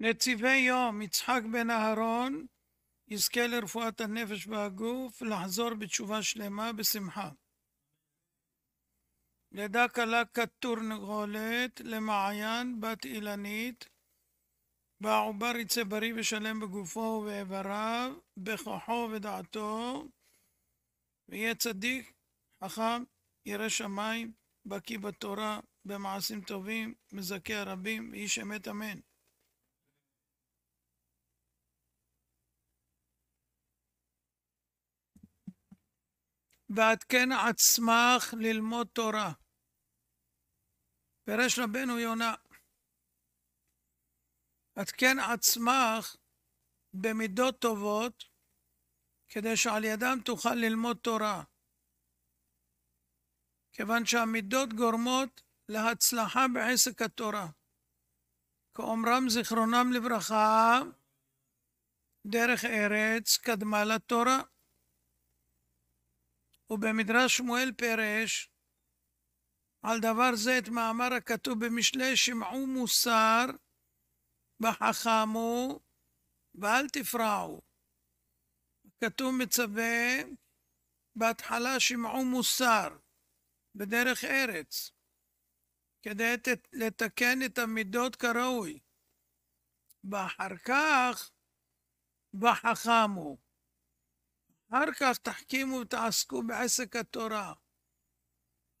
נציבי יום, יצחק בן אהרון, יזכה לרפואת הנפש והגוף, לחזור בתשובה שלמה בשמחה. לידה קלה כתור נגולת למעיין בת אילנית, בעובר יצא בריא ושלם בגופו ובאיבריו, בכוחו ודעתו, ויהיה צדיק, חכם, ירא שמיים, בקיא בתורה, במעשים טובים, מזכה הרבים, ואיש אמת אמן. ועד כן עצמך ללמוד תורה. פירש רבנו יונה, עד כן עצמך במידות טובות, כדי שעל ידם תוכל ללמוד תורה. כיוון שהמידות גורמות להצלחה בעסק התורה. כאומרם זיכרונם לברכה, דרך ארץ קדמה לתורה. ובמדרש שמואל פרש על דבר זה את מאמר הכתוב במשלי שמעו מוסר וחכמו ואל תפרעו. כתוב מצווה בהתחלה שמעו מוסר בדרך ארץ כדי לתקן את המידות כראוי ואחר כך וחכמו. אחר כך תחכימו ותעסקו בעסק התורה.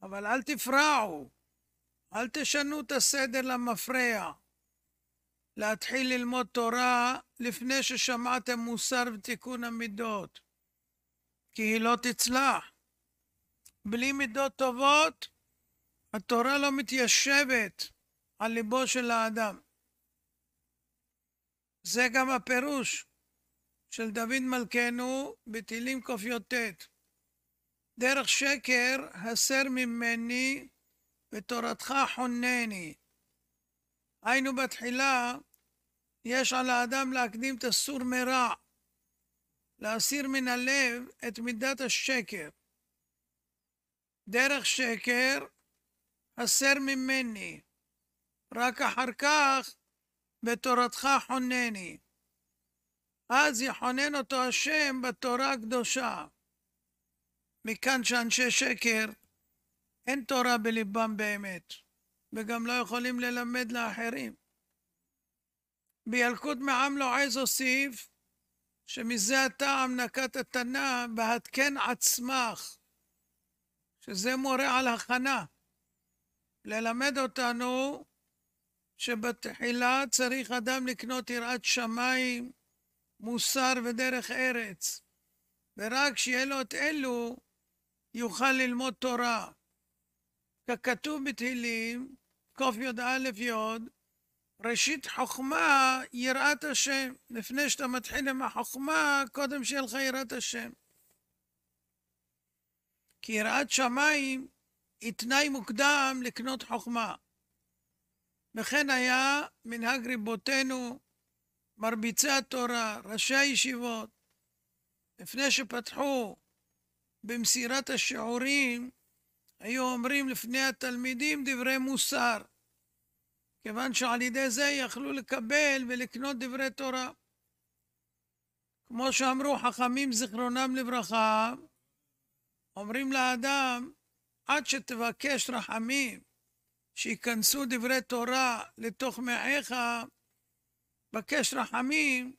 אבל אל תפרעו, אל תשנו את הסדר למפרע. להתחיל ללמוד תורה לפני ששמעתם מוסר ותיקון המידות, כי היא לא תצלח. בלי מידות טובות, התורה לא מתיישבת על ליבו של האדם. זה גם הפירוש של דוד מלכנו בתהילים קי"ט: דרך שקר הסר ממני ותורתך חונני. היינו בתחילה, יש על האדם להקדים את הסור מרע, להסיר מן הלב את מידת השקר. דרך שקר הסר ממני, רק אחר כך בתורתך חונני. אז יחונן אותו השם בתורה הקדושה. מכאן שאנשי שקר, אין תורה בליבם באמת, וגם לא יכולים ללמד לאחרים. בילקוט מעם לועז לא הוסיף, שמזה הטעם נקט התנא בהתקן עצמך, שזה מורה על הכנה, ללמד אותנו שבתחילה צריך אדם לקנות יראת שמיים, מוסר ודרך ארץ. ורק כשיהיה לו את אלו, יוכל ללמוד תורה. ככתוב בתהילים, קי"א י, ראשית חוכמה יראת השם. לפני שאתה מתחיל עם החוכמה, קודם שיהיה לך יראת השם. כי יראת שמיים היא תנאי מוקדם לקנות חוכמה. וכן היה מנהג ריבותינו, מרביצי התורה, ראשי הישיבות, לפני שפתחו במסירת השיעורים, היו אומרים לפני התלמידים דברי מוסר, כיוון שעל ידי זה יכלו לקבל ולקנות דברי תורה. כמו שאמרו חכמים זיכרונם לברכה, אומרים לאדם, עד שתבקש רחמים שיכנסו דברי תורה לתוך מעיך, בקש רחמים,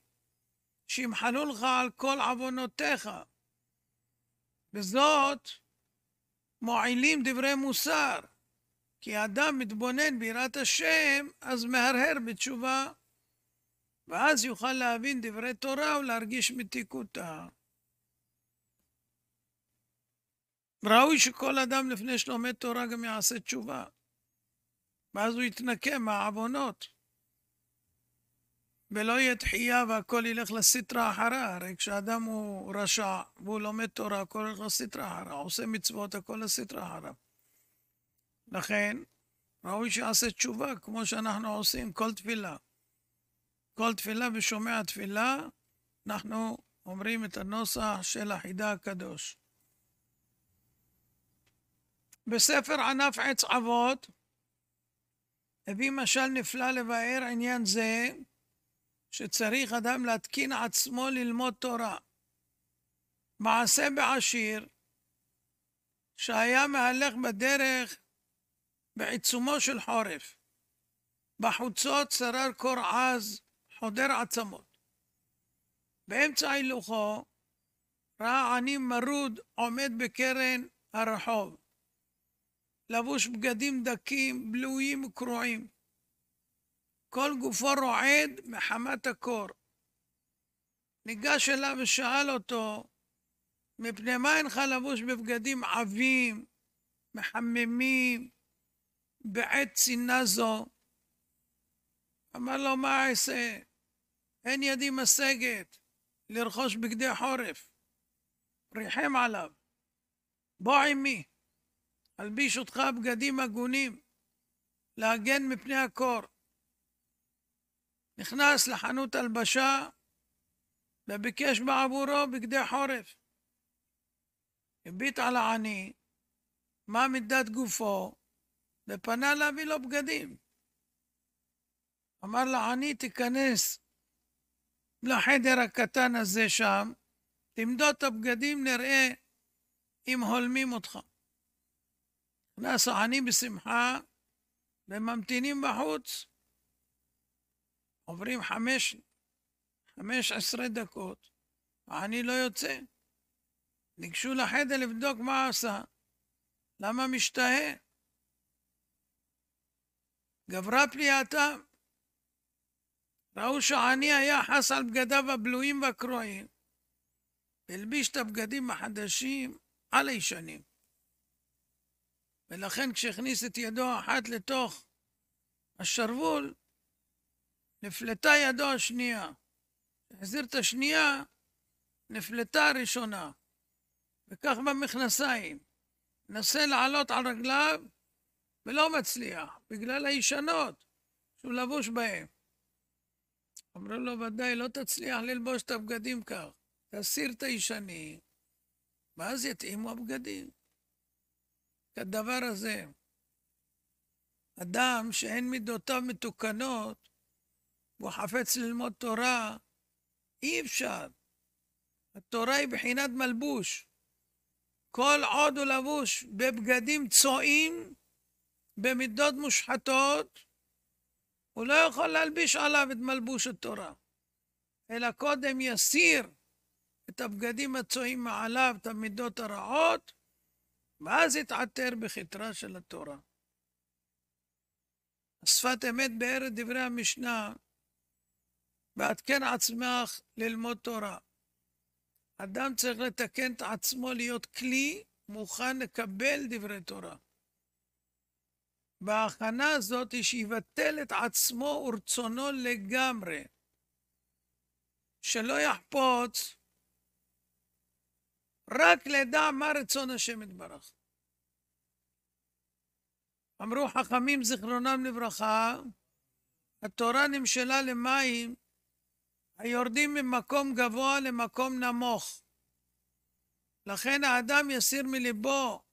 שימחנו לך על כל עוונותיך. בזאת מועילים דברי מוסר, כי אדם מתבונן ביראת השם, אז מהרהר בתשובה, ואז יוכל להבין דברי תורה ולהרגיש מתיקותה. ראוי שכל אדם לפני שלומד תורה גם יעשה תשובה, ואז הוא יתנקם מהעוונות. ולא יהיה דחייה והכל ילך לסטרא אחרא, הרי כשאדם הוא רשע והוא לומד תורה, הכל ילך לסטרא אחרא, עושה מצוות, הכל לסטרא אחרא. לכן, ראוי שיעשה תשובה, כמו שאנחנו עושים כל תפילה. כל תפילה ושומע תפילה, אנחנו אומרים את הנוסח של החידה הקדוש. בספר ענף עץ אבות, הביא משל נפלא לבאר עניין זה, שצריך אדם להתקין עצמו ללמוד תורה. מעשה בעשיר, שהיה מהלך בדרך בעיצומו של חורף. בחוצות שרר קור עז, חודר עצמות. באמצע הילוכו ראה עני מרוד עומד בקרן הרחוב, לבוש בגדים דקים, בלויים וקרועים. כל גופו רועד מחמת הקור. ניגש אליו ושאל אותו, מפני מה אינך לבוש בבגדים עבים, מחממים, בעת צינה זו? אמר לו, מה אעשה? אין ידי משגת לרכוש בגדי חורף. ריחם עליו. בוא עמי, אלביש אותך בגדים הגונים, להגן מפני הקור. נכנס לחנות הלבשה וביקש בעבורו בגדי חורף. הביט על העני, מה מידת גופו, ופנה להביא לו בגדים. אמר לעני, תיכנס לחדר הקטן הזה שם, תמדוד את הבגדים, נראה אם הולמים אותך. נכנס העני בשמחה, וממתינים בחוץ. עוברים חמש, חמש עשרה דקות, העני לא יוצא. ניגשו לחדר לבדוק מה עשה, למה משתהה. גברה פליאתם. ראו שהעני היה חס על בגדיו הבלויים והקרועים, והלביש את הבגדים החדשים על הישנים. ולכן כשהכניס את ידו האחת לתוך השרוול, נפלטה ידו השנייה. החזיר את השנייה, נפלטה הראשונה. וכך במכנסיים. נסה לעלות על רגליו, ולא מצליח, בגלל הישנות שהוא לבוש בהן. אמרו לו, ודאי, לא תצליח ללבוש את הבגדים כך. תסיר את הישנים, ואז יתאימו הבגדים. כדבר הזה, אדם שאין מידותיו מתוקנות, והוא חפץ ללמוד תורה, אי אפשר. התורה היא בחינת מלבוש. כל עוד הוא לבוש בבגדים צועים, במידות מושחתות, הוא לא יכול להלביש עליו את מלבוש התורה, אלא קודם יסיר את הבגדים הצועים מעליו, את המידות הרעות, ואז יתעטר בכתרה של התורה. שפת אמת בארץ דברי המשנה ועדכן עצמך ללמוד תורה. אדם צריך לתקן את עצמו להיות כלי מוכן לקבל דברי תורה. בהכנה הזאת היא שיבטל את עצמו ורצונו לגמרי. שלא יחפוץ, רק לדע מה רצון השם יתברך. אמרו חכמים זיכרונם לברכה, התורה נמשלה למים היורדים ממקום גבוה למקום נמוך. לכן האדם יסיר מליבו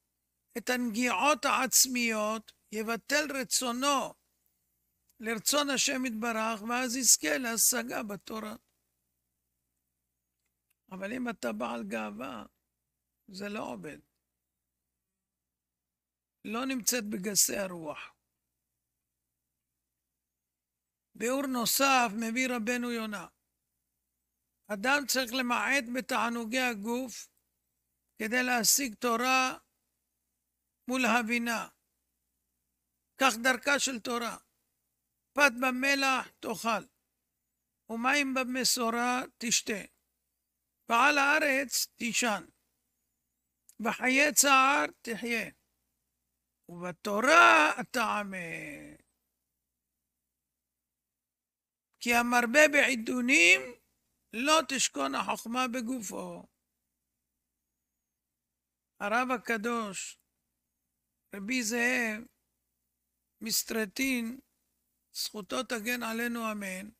את הנגיעות העצמיות, יבטל רצונו לרצון השם יתברך, ואז יזכה להשגה בתורה. אבל אם אתה בעל גאווה, זה לא עובד. לא נמצאת בגסי הרוח. ביאור נוסף מביא רבנו יונה. אדם צריך למעט בתענוגי הגוף כדי להשיג תורה מול הבינה. כך דרכה של תורה. פת במלח תאכל, ומים במשורה תשתה. ועל הארץ תישן. בחיי צער תחיה, ובתורה אתה עמד. כי המרבה בעידונים לא תשכון החוכמה בגופו. הרב הקדוש, רבי זאב, מסטרטין, זכותו תגן עלינו אמן,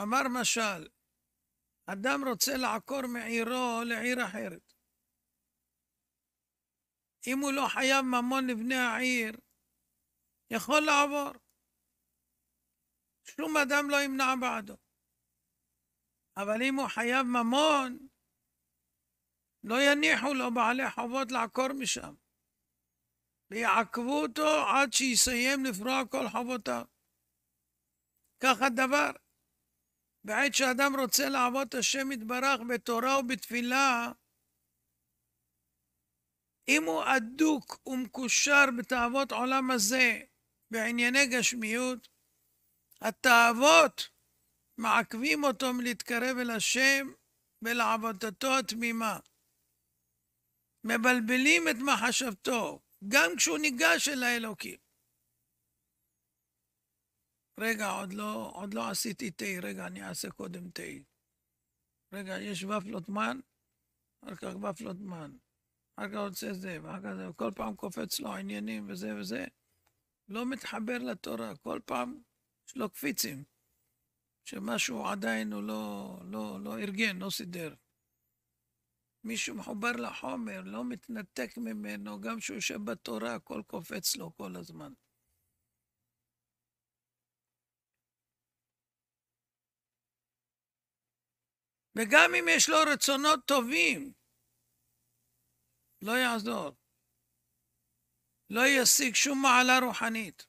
אמר משל, אדם רוצה לעקור מעירו לעיר אחרת. אם הוא לא חייב ממון לבני העיר, יכול לעבור. שום אדם לא ימנע בעדו. אבל אם הוא חייב ממון, לא יניחו לו בעלי חובות לעקור משם. ויעכבו אותו עד שיסיים לפרוע כל חובותיו. כך הדבר. בעת שאדם רוצה לעבוד את השם יתברך בתורה ובתפילה, אם הוא אדוק ומקושר בתאוות עולם הזה בענייני גשמיות, התאוות מעכבים אותו מלהתקרב אל השם ולעבודתו התמימה. מבלבלים את מחשבתו, גם כשהוא ניגש אל האלוקים. רגע, עוד לא, עוד לא עשיתי תה, רגע, אני אעשה קודם תה. רגע, יש ופלות מן? אחר כך ופלות מן. אחר כך רוצה זה, ואחר כך זה, כל פעם קופץ לו עניינים וזה וזה. לא מתחבר לתורה, כל פעם יש לו קפיצים. שמשהו עדיין הוא לא, לא, לא ארגן, לא סידר. מישהו מחובר לחומר, לא מתנתק ממנו, גם כשהוא יושב בתורה, הכל קופץ לו כל הזמן. וגם אם יש לו רצונות טובים, לא יעזור. לא ישיג שום מעלה רוחנית.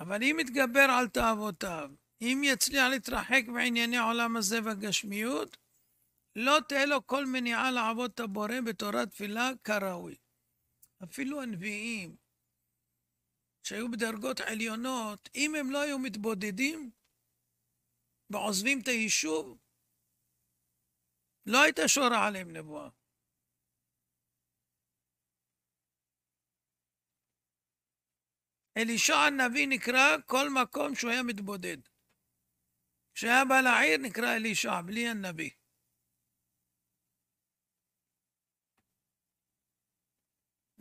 אבל אם יתגבר על תאוותיו, אם יצליח להתרחק בענייני עולם הזה והגשמיות, לא תהיה לו כל מניעה לעבוד את הבורא בתורת תפילה כראוי. אפילו הנביאים, שהיו בדרגות עליונות, אם הם לא היו מתבודדים ועוזבים את היישוב, לא הייתה שורה עליהם נבואה. אלישע הנביא נקרא כל מקום שהוא היה מתבודד. כשהיה בא לעיר נקרא אלישע, בלי הנביא.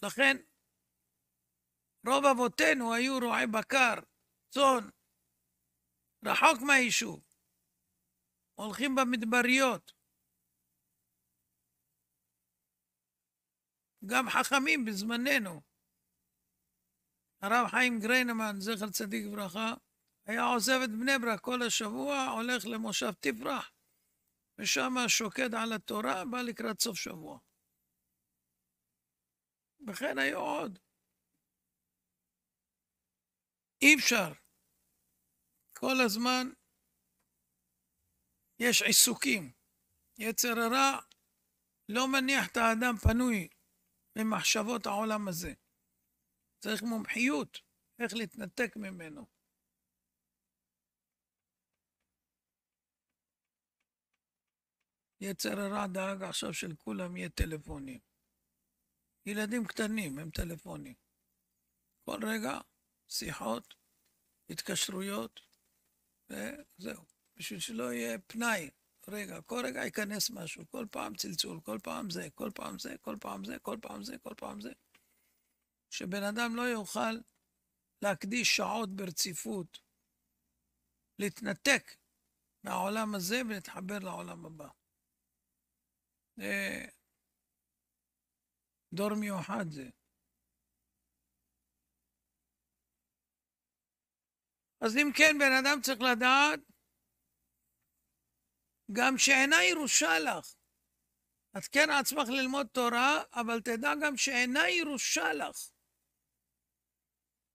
לכן, רוב אבותינו היו רועי בקר, צאן, רחוק מהיישוב, הולכים במדבריות. גם חכמים בזמננו, הרב חיים גריינמן, זכר צדיק וברכה, היה עוזב את בני ברק כל השבוע, הולך למושב תפרח, ושם שוקד על התורה, בא לקראת סוף שבוע. וכן היו עוד. אי אפשר. כל הזמן יש עיסוקים. יצר הרע לא מניח את האדם פנוי ממחשבות העולם הזה. צריך מומחיות איך להתנתק ממנו. יצר הרע דאג עכשיו שלכולם יהיה טלפונים. ילדים קטנים הם טלפונים. כל רגע שיחות, התקשרויות, וזהו. בשביל שלא יהיה פנאי. רגע, כל רגע ייכנס משהו, כל פעם צלצול, כל פעם זה, כל פעם זה, כל פעם זה, כל פעם זה, כל פעם זה. שבן אדם לא יוכל להקדיש שעות ברציפות, להתנתק מהעולם הזה ולהתחבר לעולם הבא. זה דור מיוחד זה. אז אם כן, בן אדם צריך לדעת גם שאינה ירושה לך. את כן עצמך ללמוד תורה, אבל תדע גם שאינה ירושה לך.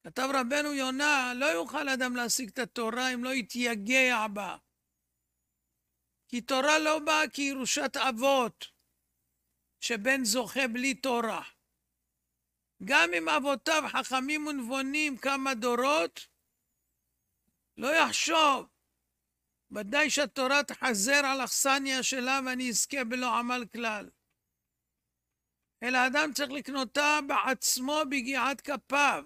כתב רבנו יונה, לא יוכל אדם להשיג את התורה אם לא יתייגע בה. כי תורה לא באה כירושת אבות, שבן זוכה בלי תורה. גם אם אבותיו חכמים ונבונים כמה דורות, לא יחשוב. ודאי שהתורה תחזר על אכסניה שלה ואני אזכה בלא עמל כלל. אלא אדם צריך לקנותה בעצמו ביגיעת כפיו.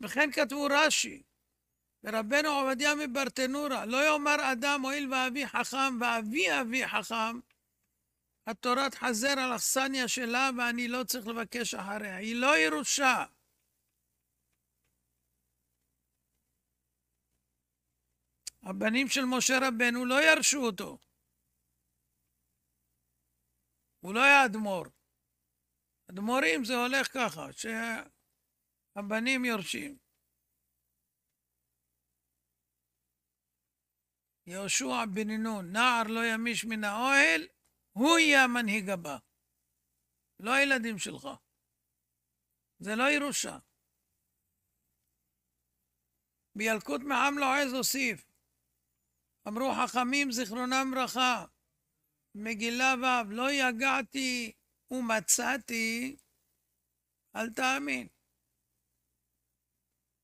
וכן כתבו רש"י, ורבנו עובדיה מברטנורה, לא יאמר אדם הואיל ואבי חכם ואבי אבי חכם, התורה תחזר על אכסניה שלה ואני לא צריך לבקש אחריה. היא לא ירושה. הבנים של משה רבנו לא ירשו אותו. הוא לא היה אדמו"ר. אדמו"רים זה הולך ככה, שהבנים יורשים. יהושע בן נון, נער לא ימיש מן האוהל, הוא יהיה המנהיג הבא. לא הילדים שלך. זה לא ירושה. בילקוט מעם לא עז הוסיף. אמרו חכמים זיכרונם ברכה, מגילה ו' לא יגעתי ומצאתי, אל תאמין.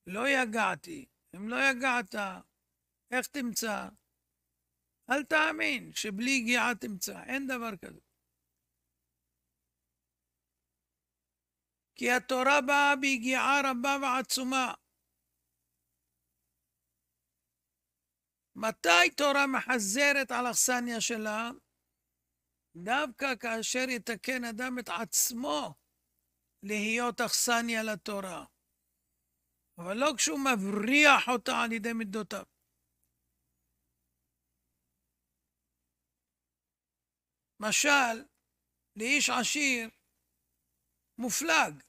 לא יגעתי. אם לא יגעת, איך תמצא? אל תאמין שבלי יגיעה תמצא, אין דבר כזה. כי התורה באה ביגיעה רבה ועצומה. מתי תורה מחזרת על אכסניה שלה? דווקא כאשר יתקן אדם את עצמו להיות אכסניה לתורה, אבל לא כשהוא מבריח אותה על ידי מידותיו. משל לאיש עשיר מופלג,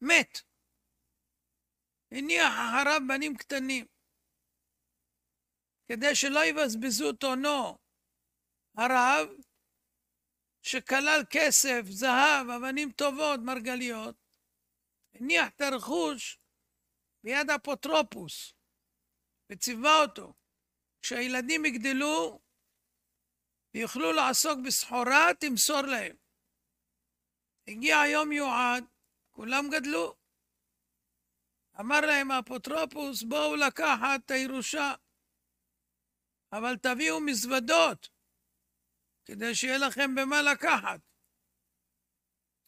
מת, הניח אחריו בנים קטנים, כדי שלא יבזבזו את הונו הרב, שכלל כסף, זהב, אבנים טובות, מרגליות, הניח את הרכוש ביד אפוטרופוס וציווה אותו, כשהילדים יגדלו, ויוכלו לעסוק בסחורה, תמסור להם. הגיע יום יועד, כולם גדלו. אמר להם האפוטרופוס, בואו לקחת את הירושה, אבל תביאו מזוודות, כדי שיהיה לכם במה לקחת.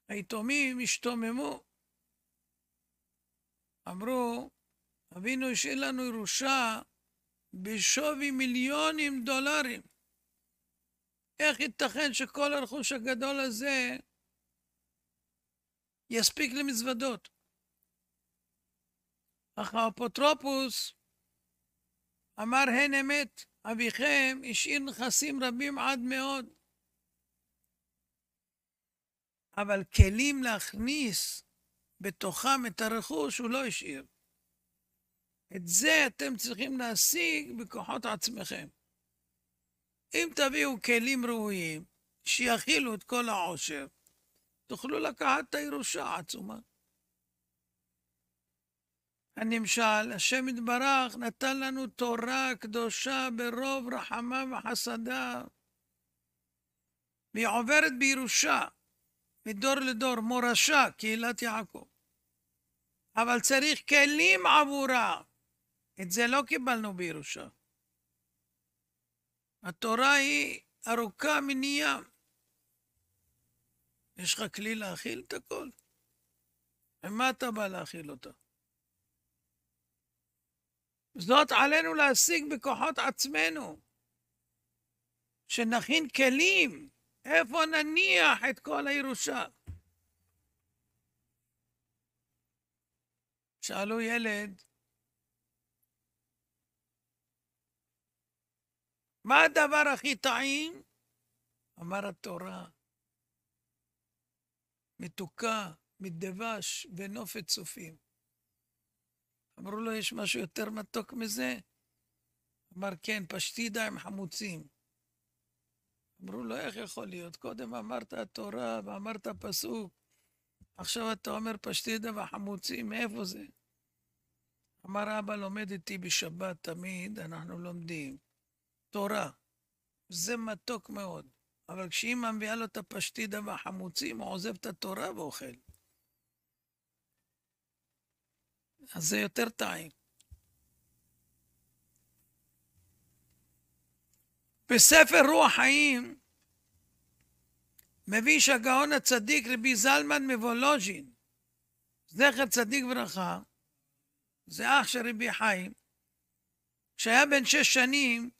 היתומים השתוממו. אמרו, אבינו השאיר לנו ירושה בשווי מיליונים דולרים. איך ייתכן שכל הרכוש הגדול הזה יספיק למזוודות? אך האפוטרופוס אמר הן אמת, אביכם השאיר נכסים רבים עד מאוד. אבל כלים להכניס בתוכם את הרכוש הוא לא השאיר. את זה אתם צריכים להשיג בכוחות עצמכם. אם תביאו כלים ראויים שיכילו את כל העושר, תוכלו לקחת את הירושה העצומה. הנמשל, השם יתברך נתן לנו תורה קדושה ברוב רחמה וחסדה, והיא עוברת בירושה מדור לדור, מורשה, קהילת יעקב. אבל צריך כלים עבורה. את זה לא קיבלנו בירושה. התורה היא ארוכה ים. יש לך כלי להכיל את הכל? ומה אתה בא להכיל אותו? זאת עלינו להשיג בכוחות עצמנו, שנכין כלים, איפה נניח את כל הירושה? שאלו ילד, מה הדבר הכי טעים? אמר התורה, מתוקה, מדבש ונופת צופים. אמרו לו, יש משהו יותר מתוק מזה? אמר, כן, פשטידה עם חמוצים. אמרו לו, איך יכול להיות? קודם אמרת התורה ואמרת פסוק, עכשיו אתה אומר פשטידה וחמוצים, מאיפה זה? אמר אבא, לומד איתי בשבת תמיד, אנחנו לומדים. תורה. זה מתוק מאוד. אבל כשאימא מביאה לו את הפשטידה והחמוצים, הוא עוזב את התורה ואוכל. אז זה יותר טעים. בספר רוח חיים מביא שהגאון הצדיק רבי זלמן מוולוז'ין, זכר צדיק ברכה, זה אח של רבי חיים, כשהיה בן שש שנים,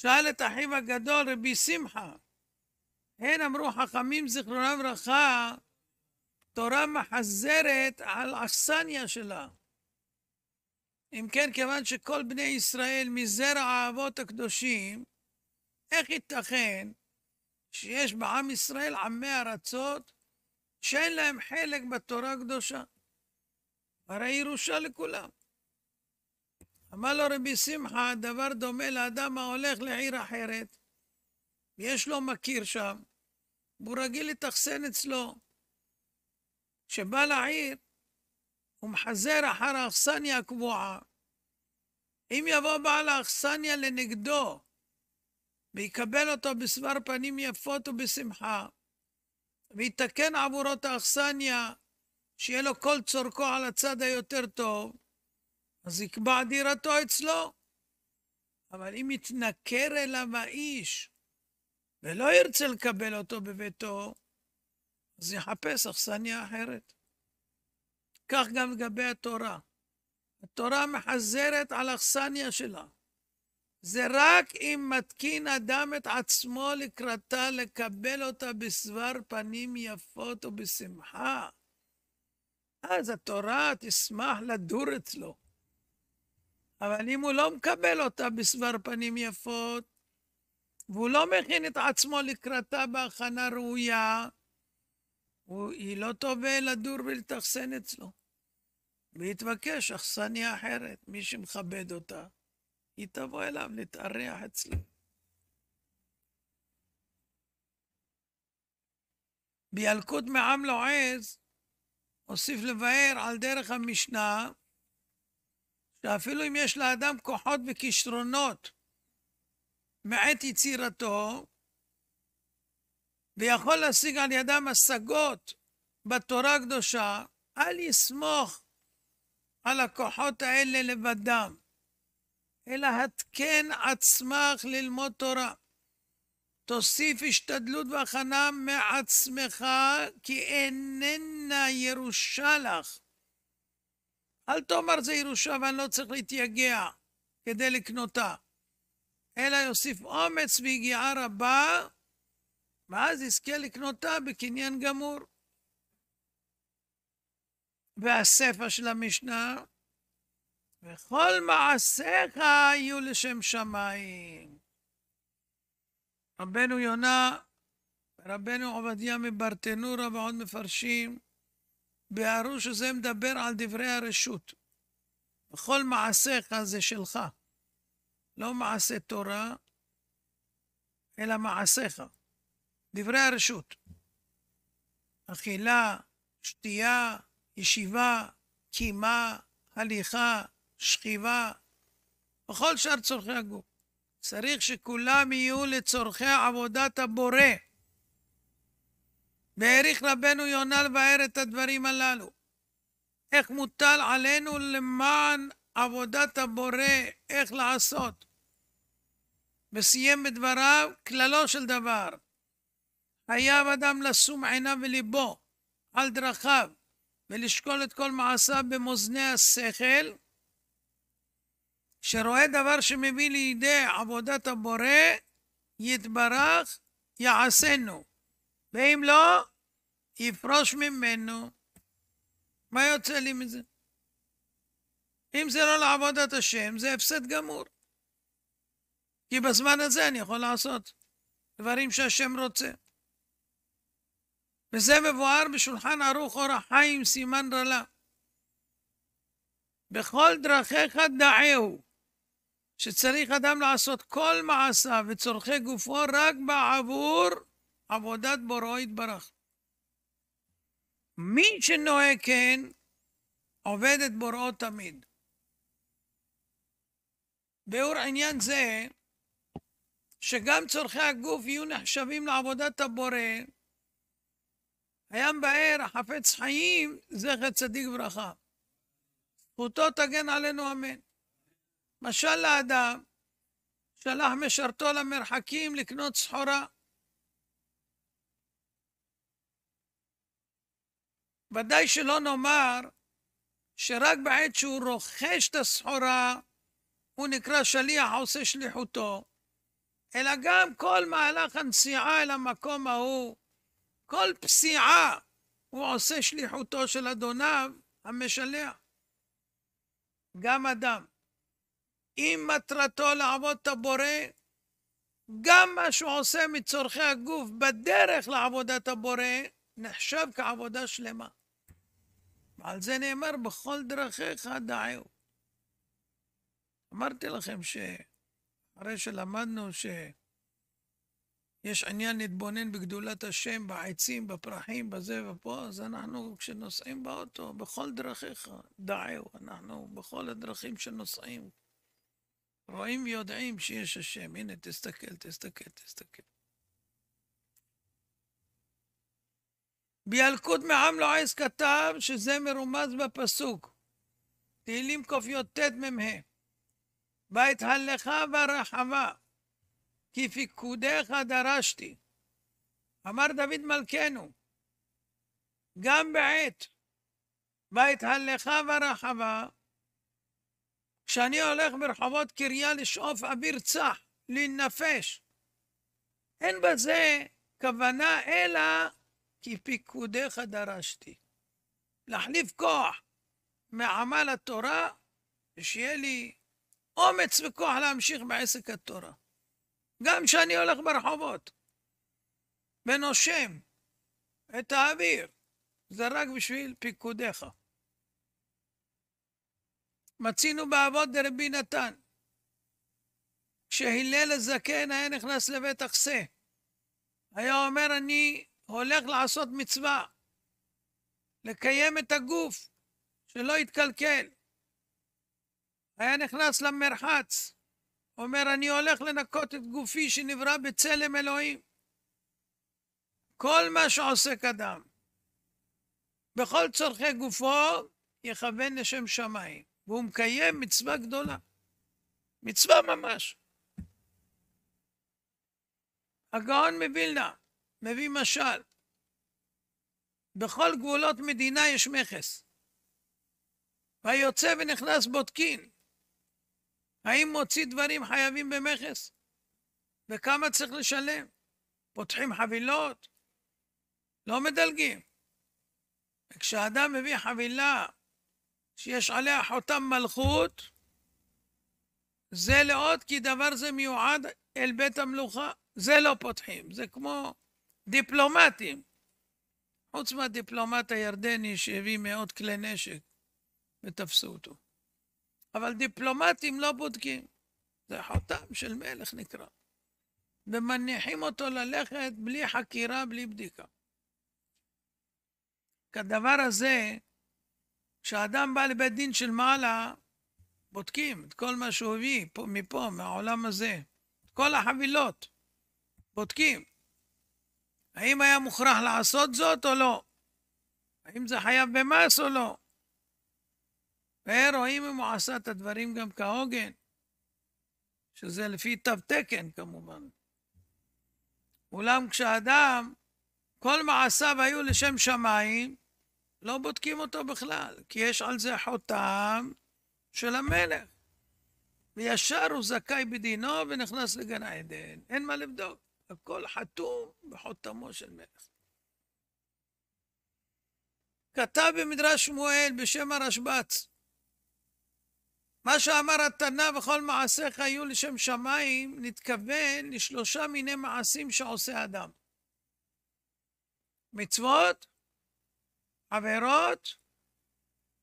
שאל את אחיו הגדול, רבי שמחה, הן אמרו חכמים זיכרונם לברכה, תורה מחזרת על אכסניה שלה. אם כן, כיוון שכל בני ישראל מזרע האבות הקדושים, איך ייתכן שיש בעם ישראל עמי ארצות שאין להם חלק בתורה הקדושה? הרי ירושה לכולם. אמר לו רבי שמחה, דבר דומה לאדם ההולך לעיר אחרת, יש לו מכיר שם, והוא רגיל לתחסן אצלו. כשבא לעיר, הוא מחזר אחר האכסניה הקבועה. אם יבוא בעל האכסניה לנגדו, ויקבל אותו בסבר פנים יפות ובשמחה, ויתקן עבורו את האכסניה, שיהיה לו כל צורכו על הצד היותר טוב, אז יקבע דירתו אצלו. אבל אם יתנכר אליו האיש ולא ירצה לקבל אותו בביתו, אז יחפש אכסניה אחרת. כך גם לגבי התורה. התורה מחזרת על אכסניה שלה. זה רק אם מתקין אדם את עצמו לקראתה לקבל אותה בסבר פנים יפות ובשמחה. אז התורה תשמח לדור אצלו. אבל אם הוא לא מקבל אותה בסבר פנים יפות, והוא לא מכין את עצמו לקראתה בהכנה ראויה, הוא, היא לא טובה לדור ולתחסן אצלו. ויתבקש אכסניה אחרת, מי שמכבד אותה, היא תבוא אליו להתארח אצלו. בילקוט מעם לועז, הוסיף לבאר על דרך המשנה שאפילו אם יש לאדם כוחות וכישרונות מעת יצירתו, ויכול להשיג על ידם השגות בתורה הקדושה, אל יסמוך על הכוחות האלה לבדם, אלא התקן עצמך ללמוד תורה. תוסיף השתדלות והכנה מעצמך, כי איננה ירושה לך. אל תאמר זה ירושה ואני לא צריך להתייגע כדי לקנותה, אלא יוסיף אומץ ויגיעה רבה, ואז יזכה לקנותה בקניין גמור. והספר של המשנה, וכל מעשיך יהיו לשם שמיים. רבנו יונה, רבנו עובדיה מברטנורה ועוד מפרשים, בהרוש הזה מדבר על דברי הרשות. וכל מעשיך זה שלך. לא מעשה תורה, אלא מעשיך. דברי הרשות. אכילה, שתייה, ישיבה, קימה, הליכה, שכיבה, וכל שאר צורכי הגוף. צריך שכולם יהיו לצורכי עבודת הבורא. והעריך רבנו יונה לבאר את הדברים הללו. איך מוטל עלינו למען עבודת הבורא, איך לעשות. וסיים בדבריו כללו של דבר. חייב אדם לשום עיניו וליבו על דרכיו ולשקול את כל מעשיו במאזני השכל, שרואה דבר שמביא לידי עבודת הבורא, יתברך, יעשנו. ואם לא, יפרוש ממנו. מה יוצא לי מזה? אם זה לא לעבודת השם, זה הפסד גמור. כי בזמן הזה אני יכול לעשות דברים שהשם רוצה. וזה מבואר בשולחן ערוך אור החיים, סימן רלה. בכל דרכיך דעהו, שצריך אדם לעשות כל מעשיו וצורכי גופו רק בעבור עבודת בוראו יתברך. מי שנוהג כן, עובד את בוראו תמיד. באור עניין זה, שגם צורכי הגוף יהיו נחשבים לעבודת הבורא, היה מבאר החפץ חיים, זכר צדיק ברכה. זכותו תגן עלינו אמן. משל לאדם שלח משרתו למרחקים לקנות סחורה. ודאי שלא נאמר שרק בעת שהוא רוכש את הסחורה הוא נקרא שליח עושה שליחותו, אלא גם כל מהלך הנסיעה אל המקום ההוא, כל פסיעה הוא עושה שליחותו של אדוניו המשלח. גם אדם, אם מטרתו לעבוד את הבורא, גם מה שהוא עושה מצורכי הגוף בדרך לעבודת הבורא, נחשב כעבודה שלמה. על זה נאמר, בכל דרכיך דעהו. אמרתי לכם שאחרי שלמדנו שיש עניין להתבונן בגדולת השם, בעצים, בפרחים, בזה ופה, אז אנחנו כשנוסעים באוטו, בכל דרכיך דעהו, אנחנו בכל הדרכים שנוסעים. רואים, ויודעים שיש השם. הנה, תסתכל, תסתכל, תסתכל. בילקוט מעם לא עז כתב שזה מרומז בפסוק, תהילים קי"ט מ"ה: "בית הלכה ורחבה, כי פיקודיך דרשתי". אמר דוד מלכנו, גם בעת בית הלכה ורחבה, כשאני הולך ברחובות קריה לשאוף אוויר צח, להינפש, אין בזה כוונה אלא כי פיקודיך דרשתי. להחליף כוח מעמל התורה, ושיהיה לי אומץ וכוח להמשיך בעסק התורה. גם כשאני הולך ברחובות ונושם את האוויר, זה רק בשביל פיקודיך. מצינו באבות דרבי נתן, כשהלל הזקן היה נכנס לבית אכסה, היה אומר, אני הולך לעשות מצווה, לקיים את הגוף, שלא יתקלקל. היה נכנס למרחץ, אומר, אני הולך לנקות את גופי שנברא בצלם אלוהים. כל מה שעוסק אדם, בכל צורכי גופו, יכוון לשם שמיים, והוא מקיים מצווה גדולה. מצווה ממש. הגאון מווילנה, מביא משל. בכל גבולות מדינה יש מכס. והיוצא ונכנס בודקין. האם מוציא דברים חייבים במכס? וכמה צריך לשלם? פותחים חבילות? לא מדלגים. כשאדם מביא חבילה שיש עליה חותם מלכות, זה לעוד כי דבר זה מיועד אל בית המלוכה. זה לא פותחים, זה כמו דיפלומטים, חוץ מהדיפלומט הירדני שהביא מאות כלי נשק ותפסו אותו. אבל דיפלומטים לא בודקים, זה חותם של מלך נקרא. ומניחים אותו ללכת בלי חקירה, בלי בדיקה. כדבר הזה, כשאדם בא לבית דין של מעלה, בודקים את כל מה שהוא הביא פה, מפה, מהעולם הזה. את כל החבילות, בודקים. האם היה מוכרח לעשות זאת או לא? האם זה חייב במס או לא? ורואים אם הוא עשה את הדברים גם כהוגן, שזה לפי תו תקן כמובן. אולם כשאדם, כל מעשיו היו לשם שמיים, לא בודקים אותו בכלל, כי יש על זה חותם של המלך. וישר הוא זכאי בדינו ונכנס לגן עדן, אין מה לבדוק. הכל חתום בחותמו של מלך. כתב במדרש שמואל בשם הרשב"ץ, מה שאמר התנא וכל מעשיך היו לשם שמיים, נתכוון לשלושה מיני מעשים שעושה אדם. מצוות, עבירות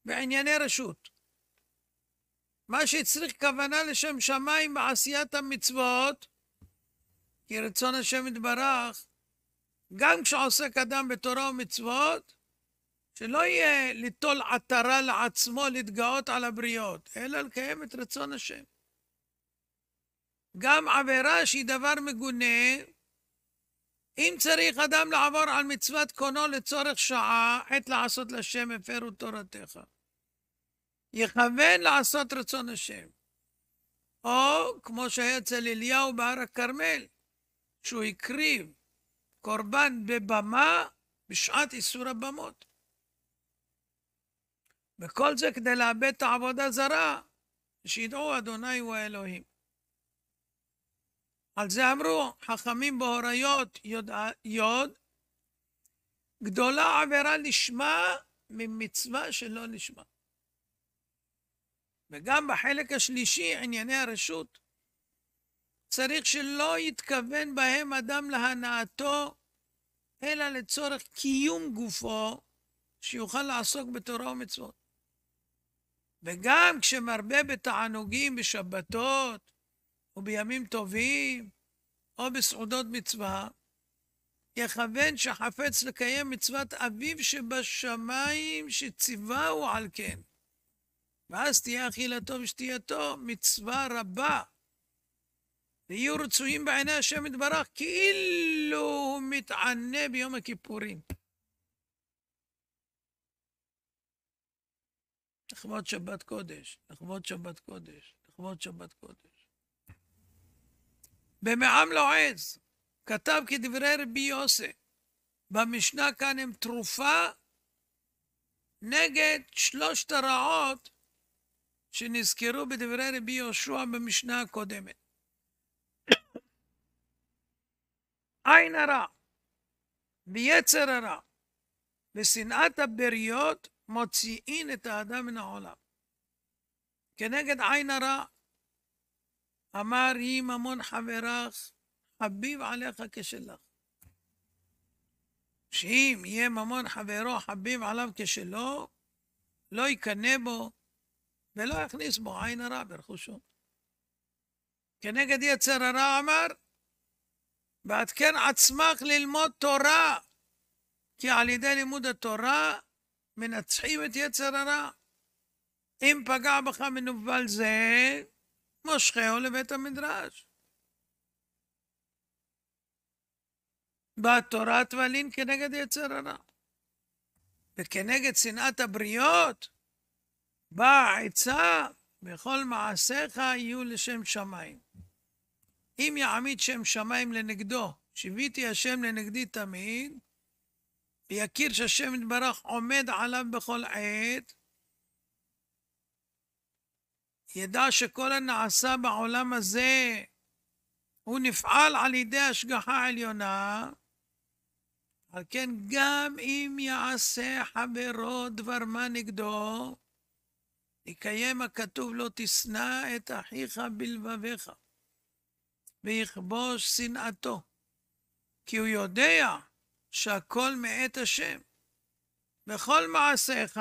וענייני רשות. מה שהצריך כוונה לשם שמיים בעשיית המצוות, כי רצון השם יתברך, גם כשעוסק אדם בתורה ומצוות, שלא יהיה ליטול עטרה לעצמו, להתגאות על הבריות, אלא לקיים את רצון השם. גם עבירה שהיא דבר מגונה, אם צריך אדם לעבור על מצוות קונו לצורך שעה, עת לעשות לשם, הפרו תורתך. יכוון לעשות רצון השם. או כמו שהיה אצל אליהו בהר הכרמל, שהוא הקריב קורבן בבמה בשעת איסור הבמות. וכל זה כדי לאבד את העבודה זרה, שידעו אדוני הוא האלוהים. על זה אמרו חכמים בהוריות יוד, יוד גדולה עבירה לשמה ממצווה שלא לשמה. וגם בחלק השלישי ענייני הרשות. צריך שלא יתכוון בהם אדם להנאתו, אלא לצורך קיום גופו, שיוכל לעסוק בתורה ומצוות. וגם כשמרבה בתענוגים בשבתות, או בימים טובים, או בסעודות מצווה, יכוון שחפץ לקיים מצוות אביו שבשמיים שציווהו על כן. ואז תהיה אכילתו ושתייתו מצווה רבה. ויהיו רצויים בעיני השם יתברך, כאילו הוא מתענה ביום הכיפורים. לכבוד שבת קודש, לכבוד שבת קודש, לכבוד שבת קודש. במעם לא עז, כתב כדברי רבי יוסף, במשנה כאן הם תרופה נגד שלושת הרעות שנזכרו בדברי רבי יהושע במשנה הקודמת. עין הרע, ביצר הרע, ושנאת הבריות מוציאין את האדם מן העולם. כנגד עין הרע אמר יהי ממון חברך חביב עליך כשלך. שאם יהיה ממון חברו חביב עליו כשלו, לא יקנא בו ולא יכניס בו עין הרע ברכושו. כנגד יצר הרע אמר ועד כן עצמך ללמוד תורה, כי על ידי לימוד התורה מנצחים את יצר הרע. אם פגע בך מנוול זה, מושכהו לבית המדרש. בתורה תבלין כנגד יצר הרע. וכנגד שנאת הבריות, באה עצה, וכל מעשיך יהיו לשם שמיים. אם יעמיד שם שמיים לנגדו, שיוויתי השם לנגדי תמיד, ויכיר שהשם יתברך עומד עליו בכל עת, ידע שכל הנעשה בעולם הזה הוא נפעל על ידי השגחה עליונה, על כן גם אם יעשה חברו דבר מה נגדו, יקיים הכתוב לא תשנא את אחיך בלבביך. ויכבוש שנאתו. כי הוא יודע שהכל מאת השם. וכל מעשיך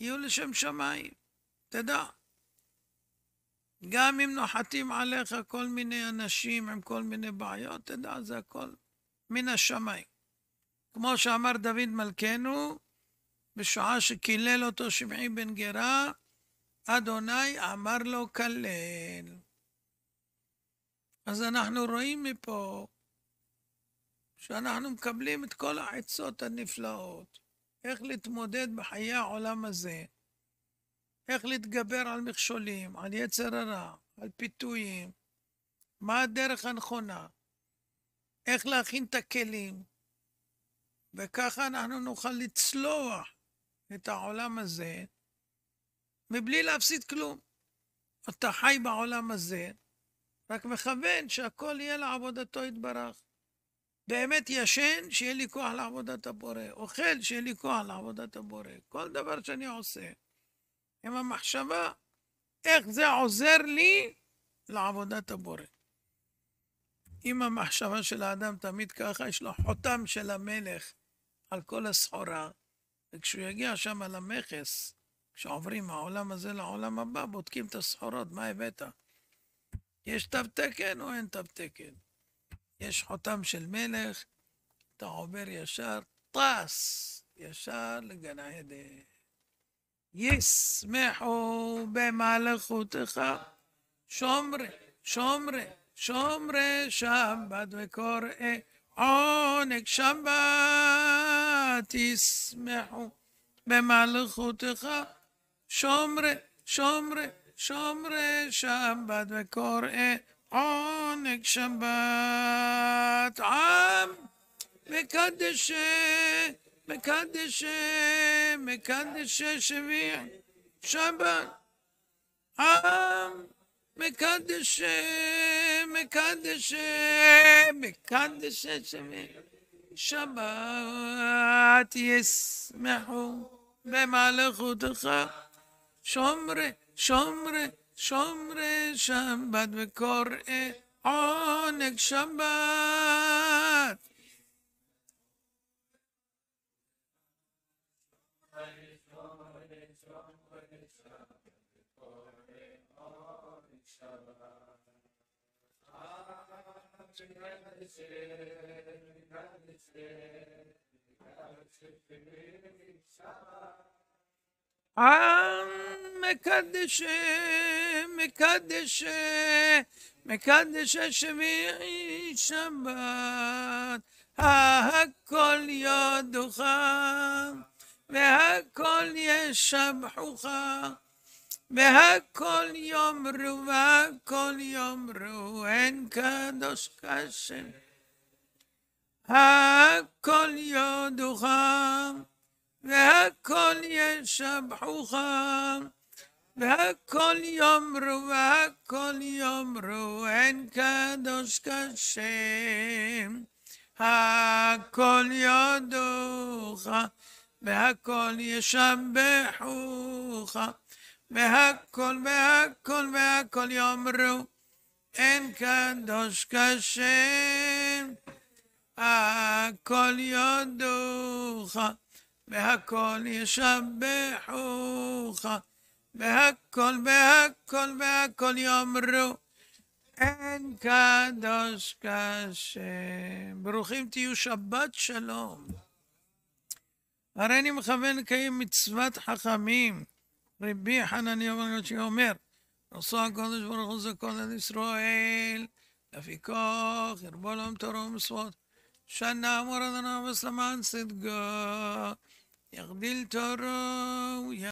יהיו לשם שמיים, תדע. גם אם נוחתים עליך כל מיני אנשים עם כל מיני בעיות, תדע, זה הכל מן השמיים. כמו שאמר דוד מלכנו, בשעה שקילל אותו שמעי בן גרה, אדוני אמר לו כלל. אז אנחנו רואים מפה שאנחנו מקבלים את כל העצות הנפלאות, איך להתמודד בחיי העולם הזה, איך להתגבר על מכשולים, על יצר הרע, על פיתויים, מה הדרך הנכונה, איך להכין את הכלים, וככה אנחנו נוכל לצלוח את העולם הזה מבלי להפסיד כלום. אתה חי בעולם הזה, רק מכוון שהכל יהיה לעבודתו יתברך. באמת ישן, שיהיה לי כוח לעבודת הבורא. אוכל, שיהיה לי כוח לעבודת הבורא. כל דבר שאני עושה, עם המחשבה, איך זה עוזר לי לעבודת הבורא. אם המחשבה של האדם תמיד ככה, יש לו חותם של המלך על כל הסחורה, וכשהוא יגיע שם למכס, כשעוברים מהעולם הזה לעולם הבא, בודקים את הסחורות, מה הבאת? יש תו תקן או אין תו תקן? יש חותם של מלך, אתה עובר ישר, טס ישר לגן העדן. ישמחו במלאכותך, שומרי, שומרי, שומרי שבת וקוראי עונג שבת, ישמחו במלאכותך, שומרי, שומרי, שומרי שבת וקוראי עונג שבת. עם מקדש מקדש מקדש שביע שבת. עם מקדש מקדש מקדש שביע שבת. ישמחו במלאכותך שומרי شمر شمر شنبت به کار آنک شنبت Thank you. מקדש, מקדש, מקדש שביעי שבת, הכל יודוך, והכל ישבחוך, והכל יאמרו, והכל יאמרו, אין קדוש קשה. הכל יודוך. והכל ישבחוכם, והכל יאמרו, והכל יאמרו, אין קדוש כשם. הכל יודוך, והכל ישבחוך, והכל והכל והכל יאמרו, אין קדוש כשם. הכל יודוך. והכל ישבחוך, והכל והכל והכל יאמרו, אין קדוש כשם. ברוכים תהיו שבת שלום. הרי אני מכוון לקיים מצוות חכמים. רבי חנני אומר, נשוא הקדוש ברוך הוא זכות על ישראל, לפי לפיקו חרבו לעם תורו ומצוות. שנה אמור אדוני וסלמן צדקו. يغدي التراويح